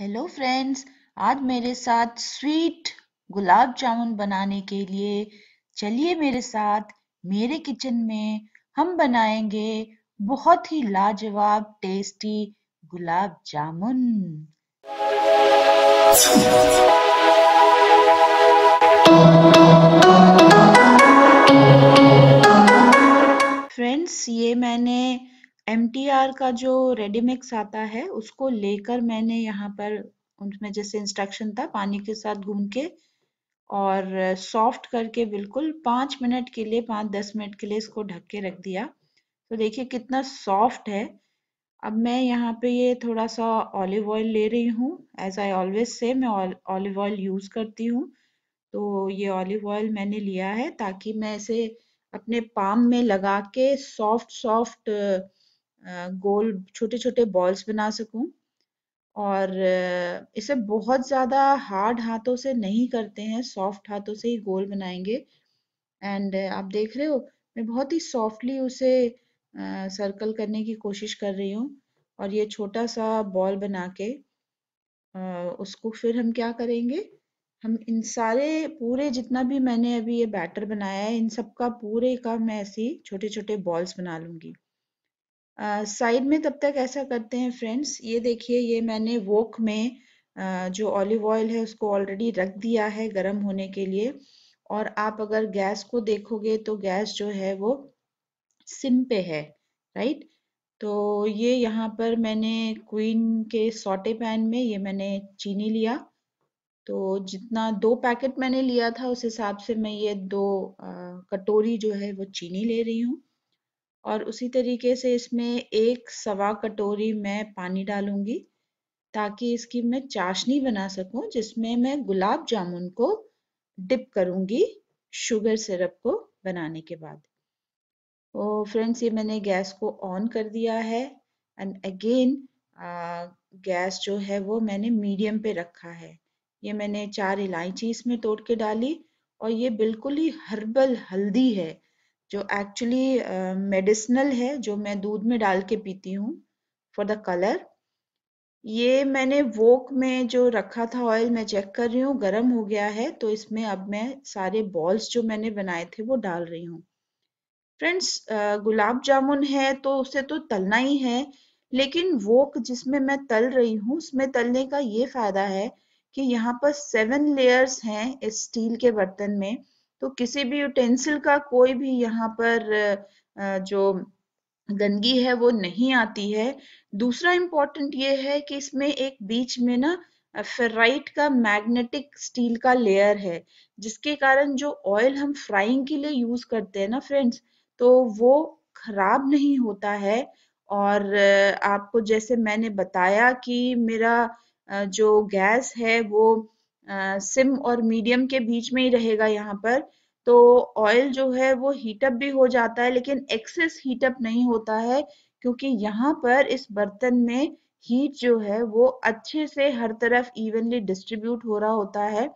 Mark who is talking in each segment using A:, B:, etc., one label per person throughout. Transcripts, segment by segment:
A: hello friends आज मेरे साथ स्वीट गुलाब जामुन बनाने के लिए चलिए मेरे साथ मेरे किचन में हम बनाएंगे बहुत ही लाजवाब टेस्टी गुलाब जामुन एम का जो रेडीमिक्स आता है उसको लेकर मैंने यहाँ पर उसमें जैसे इंस्ट्रक्शन था पानी के साथ घूम के और सॉफ्ट करके बिल्कुल पाँच मिनट के लिए पाँच दस मिनट के लिए इसको ढक के रख दिया तो देखिए कितना सॉफ्ट है अब मैं यहाँ पे ये थोड़ा सा ऑलिव ऑयल ले रही हूँ एज आई ऑलवेज से मैं ऑलिव ऑयल यूज़ करती हूँ तो ये ऑलिव ऑयल मैंने लिया है ताकि मैं इसे अपने पाम में लगा के सॉफ्ट सॉफ्ट गोल छोटे छोटे बॉल्स बना सकूं और इसे बहुत ज़्यादा हार्ड हाथों से नहीं करते हैं सॉफ्ट हाथों से ही गोल बनाएंगे एंड आप देख रहे हो मैं बहुत ही सॉफ्टली उसे सर्कल करने की कोशिश कर रही हूँ और ये छोटा सा बॉल बना के उसको फिर हम क्या करेंगे हम इन सारे पूरे जितना भी मैंने अभी ये बैटर बनाया है इन सब का पूरे का मैं ऐसी छोटे छोटे बॉल्स बना लूँगी साइड में तब तक ऐसा करते हैं फ्रेंड्स ये देखिए ये मैंने वोक में आ, जो ऑलिव ऑयल है उसको ऑलरेडी रख दिया है गर्म होने के लिए और आप अगर गैस को देखोगे तो गैस जो है वो सिम पे है राइट तो ये यहाँ पर मैंने क्वीन के सोटे पैन में ये मैंने चीनी लिया तो जितना दो पैकेट मैंने लिया था उस हिसाब से मैं ये दो आ, कटोरी जो है वो चीनी ले रही हूँ और उसी तरीके से इसमें एक सवा कटोरी मैं पानी डालूंगी ताकि इसकी मैं चाशनी बना सकूं जिसमें मैं गुलाब जामुन को डिप करूंगी शुगर सिरप को बनाने के बाद ओ फ्रेंड्स ये मैंने गैस को ऑन कर दिया है एंड अगेन गैस जो है वो मैंने मीडियम पे रखा है ये मैंने चार इलायची इसमें तोड़ के डाली और ये बिल्कुल ही हर्बल हल्दी है जो एक्चुअली मेडिसिनल uh, है जो मैं दूध में डाल के पीती हूँ फॉर द कलर ये मैंने वोक में जो रखा था ऑयल मैं चेक कर रही हूँ गर्म हो गया है तो इसमें अब मैं सारे बॉल्स जो मैंने बनाए थे वो डाल रही हूँ फ्रेंड्स गुलाब जामुन है तो उसे तो तलना ही है लेकिन वोक जिसमें मैं तल रही हूँ उसमें तलने का ये फायदा है कि यहाँ पर सेवन लेयर्स हैं इस स्टील के बर्तन में तो किसी भी यूटेंसिल का कोई भी यहाँ पर जो गंदगी है वो नहीं आती है दूसरा इम्पोर्टेंट ये है कि इसमें एक बीच में ना फेराइट का मैग्नेटिक स्टील का लेयर है जिसके कारण जो ऑयल हम फ्राइंग के लिए यूज करते हैं ना फ्रेंड्स तो वो खराब नहीं होता है और आपको जैसे मैंने बताया कि मेरा जो गैस है वो सिम और मीडियम के बीच में ही रहेगा यहाँ पर तो ऑयल जो है वो हीटअप भी हो जाता है लेकिन एक्सेस हीटअप नहीं होता है क्योंकि यहाँ पर इस बर्तन में हीट जो है वो अच्छे से हर तरफ इवनली डिस्ट्रीब्यूट हो रहा होता है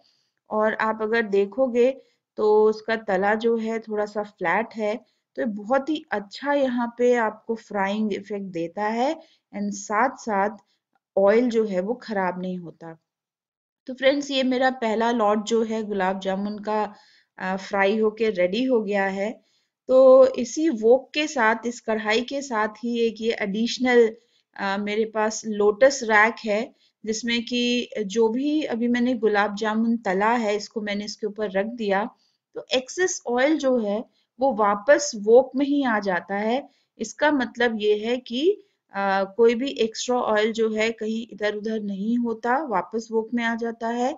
A: और आप अगर देखोगे तो उसका तला जो है थोड़ा सा फ्लैट है तो बहुत ही अच्छा यहाँ पे आपको फ्राइंग इफेक्ट देता है एंड साथ साथ ऑयल जो है वो खराब नहीं होता तो फ्रेंड्स ये मेरा पहला लॉट जो है गुलाब जामुन का फ्राई होके रेडी हो गया है तो इसी वोक के साथ इस कढ़ाई के साथ ही एक ये एडिशनल मेरे पास लोटस रैक है जिसमें कि जो भी अभी मैंने गुलाब जामुन तला है इसको मैंने इसके ऊपर रख दिया तो एक्सेस ऑयल जो है वो वापस वोक में ही आ जाता है इसका मतलब ये है कि आ, कोई भी एक्स्ट्रा ऑयल जो है कहीं इधर उधर नहीं होता वापस वोक में आ जाता है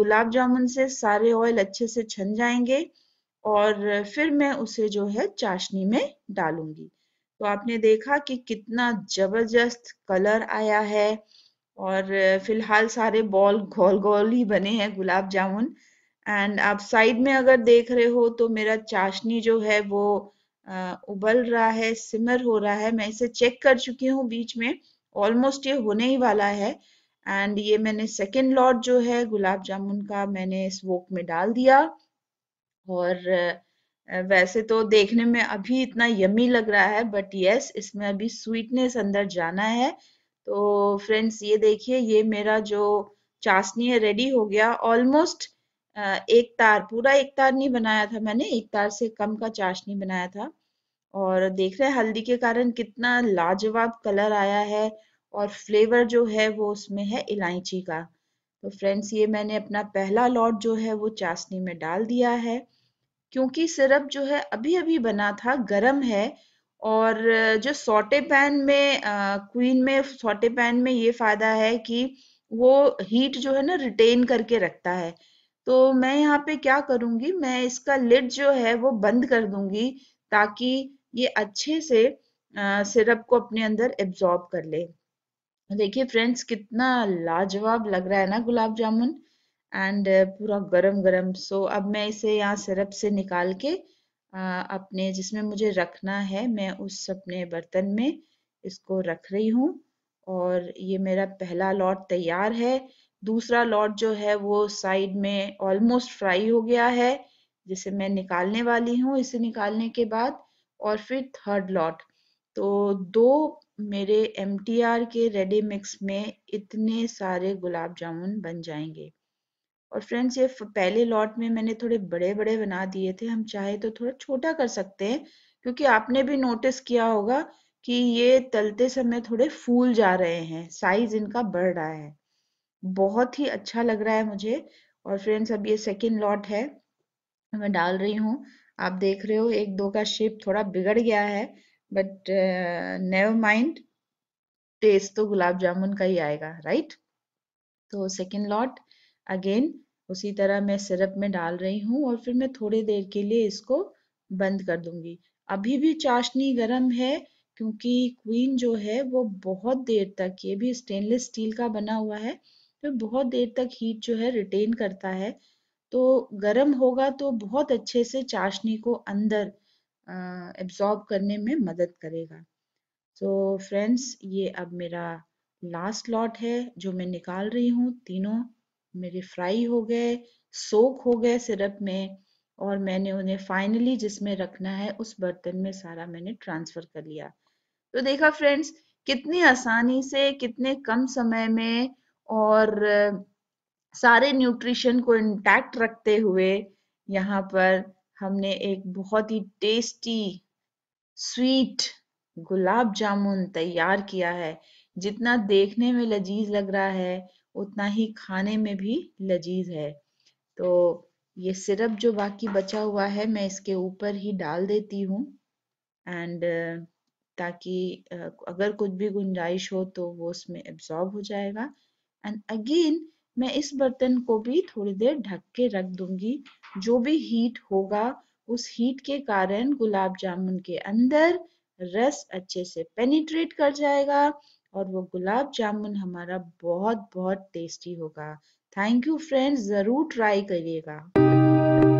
A: गुलाब जामुन से सारे ऑयल अच्छे से छन जाएंगे और फिर मैं उसे जो है चाशनी में डालूंगी तो आपने देखा कि कितना जबरदस्त कलर आया है और फिलहाल सारे बॉल गोल गोल ही बने हैं गुलाब जामुन एंड आप साइड में अगर देख रहे हो तो मेरा चाशनी जो है वो उबल रहा है सिमर हो रहा है मैं इसे चेक कर चुकी हूँ बीच में ऑलमोस्ट ये होने ही वाला है एंड ये मैंने सेकेंड लॉट जो है गुलाब जामुन का मैंने इस वोक में डाल दिया और वैसे तो देखने में अभी इतना यमी लग रहा है बट यस इसमें अभी स्वीटनेस अंदर जाना है तो फ्रेंड्स ये देखिए ये मेरा जो चाशनी है रेडी हो गया ऑलमोस्ट एक तार पूरा एक तार नहीं बनाया था मैंने एक तार से कम का चाशनी बनाया था और देख रहे हैं हल्दी के कारण कितना लाजवाब कलर आया है और फ्लेवर जो है वो उसमें है इलायची का तो फ्रेंड्स ये मैंने अपना पहला लॉट जो है वो चाशनी में डाल दिया है क्योंकि सिरप जो है अभी अभी बना था गर्म है और जो सोटे पैन में क्वीन में सोटे पैन में ये फायदा है कि वो हीट जो है ना रिटेन करके रखता है तो मैं यहाँ पे क्या करूंगी मैं इसका लिड जो है वो बंद कर दूंगी ताकि ये अच्छे से सिरप को अपने अंदर एब्जॉर्ब कर ले देखिए फ्रेंड्स कितना लाजवाब लग रहा है ना गुलाब जामुन एंड पूरा गरम गरम सो अब मैं इसे यहाँ सिरप से निकाल के आ, अपने जिसमें मुझे रखना है मैं उस अपने बर्तन में इसको रख रही हूँ और ये मेरा पहला लॉट तैयार है दूसरा लॉट जो है वो साइड में ऑलमोस्ट फ्राई हो गया है जिसे मैं निकालने वाली हूँ इसे निकालने के बाद और फिर थर्ड लॉट तो दो मेरे एम के रेडी मिक्स में इतने सारे गुलाब जामुन बन जाएंगे और फ्रेंड्स ये पहले लॉट में मैंने थोड़े बड़े बड़े बना दिए थे हम चाहे तो थोड़ा छोटा कर सकते हैं क्योंकि आपने भी नोटिस किया होगा कि ये तलते समय थोड़े फूल जा रहे हैं साइज इनका बढ़ रहा है बहुत ही अच्छा लग रहा है मुझे और फ्रेंड्स अब ये सेकेंड लॉट है मैं डाल रही हूँ आप देख रहे हो एक दो का शेप थोड़ा बिगड़ गया है बट नेवर माइंड टेस्ट तो गुलाब जामुन का ही आएगा राइट तो सेकेंड लॉट अगेन उसी तरह मैं सिरप में डाल रही हूँ और फिर मैं थोड़ी देर के लिए इसको बंद कर दूंगी अभी भी चाशनी गर्म है क्योंकि क्वीन जो है वो बहुत देर तक ये भी स्टेनलेस स्टील का बना हुआ है फिर बहुत देर तक हीट जो है रिटेन करता है तो गर्म होगा तो बहुत अच्छे से चाशनी को अंदर एब्जॉर्ब करने में मदद करेगा सो so, फ्रेंड्स ये अब मेरा लास्ट लॉट है जो मैं निकाल रही हूँ तीनों मेरे फ्राई हो गए सोख हो गए सिरप में और मैंने उन्हें फाइनली जिसमें रखना है उस बर्तन में सारा मैंने ट्रांसफर कर लिया तो देखा फ्रेंड्स कितनी आसानी से कितने कम समय में और सारे न्यूट्रिशन को इंटैक्ट रखते हुए यहाँ पर हमने एक बहुत ही टेस्टी स्वीट गुलाब जामुन तैयार किया है जितना देखने में लजीज लग रहा है उतना ही खाने में भी लजीज है तो ये सिरप जो बाकी बचा हुआ है मैं इसके ऊपर ही डाल देती हूँ एंड ताकि अगर कुछ भी गुंजाइश हो तो वो उसमें एब्जॉर्ब हो जाएगा एंड अगेन मैं इस बर्तन को भी थोड़ी देर ढक के रख दूंगी जो भी हीट होगा उस हीट के कारण गुलाब जामुन के अंदर रस अच्छे से पेनिट्रेट कर जाएगा और वो गुलाब जामुन हमारा बहुत बहुत टेस्टी होगा थैंक यू फ्रेंड्स ज़रूर ट्राई करिएगा